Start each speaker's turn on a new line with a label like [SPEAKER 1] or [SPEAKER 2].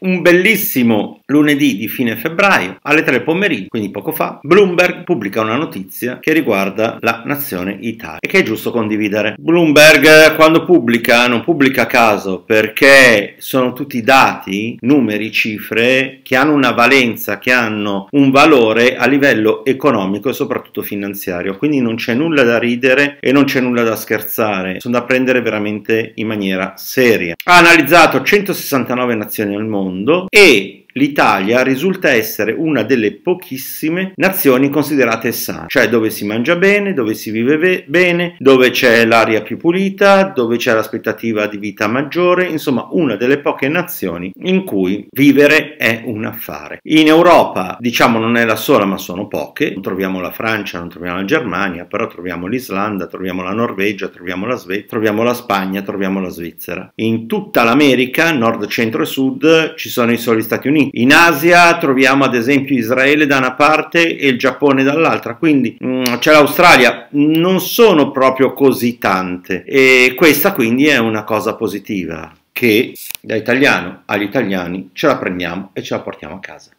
[SPEAKER 1] un bellissimo lunedì di fine febbraio, alle 3 pomeriggio, quindi poco fa, Bloomberg pubblica una notizia che riguarda la nazione Italia e che è giusto condividere. Bloomberg quando pubblica non pubblica a caso perché sono tutti dati, numeri, cifre che hanno una valenza, che hanno un valore a livello economico e soprattutto finanziario, quindi non c'è nulla da ridere e non c'è nulla da scherzare, sono da prendere veramente in maniera seria. Ha analizzato 169 nazioni al mondo mondo e l'Italia risulta essere una delle pochissime nazioni considerate sane, cioè dove si mangia bene, dove si vive bene, dove c'è l'aria più pulita, dove c'è l'aspettativa di vita maggiore, insomma una delle poche nazioni in cui vivere è un affare. In Europa diciamo non è la sola ma sono poche, non troviamo la Francia, non troviamo la Germania, però troviamo l'Islanda, troviamo la Norvegia, troviamo la Svezia, troviamo la Spagna, troviamo la Svizzera. In tutta l'America, nord, centro e sud, ci sono i soli Stati Uniti in Asia troviamo ad esempio Israele da una parte e il Giappone dall'altra, quindi mh, mm, c'è l'Australia, non sono proprio così tante e questa quindi è una cosa positiva che da italiano agli italiani ce la prendiamo e ce la portiamo a casa.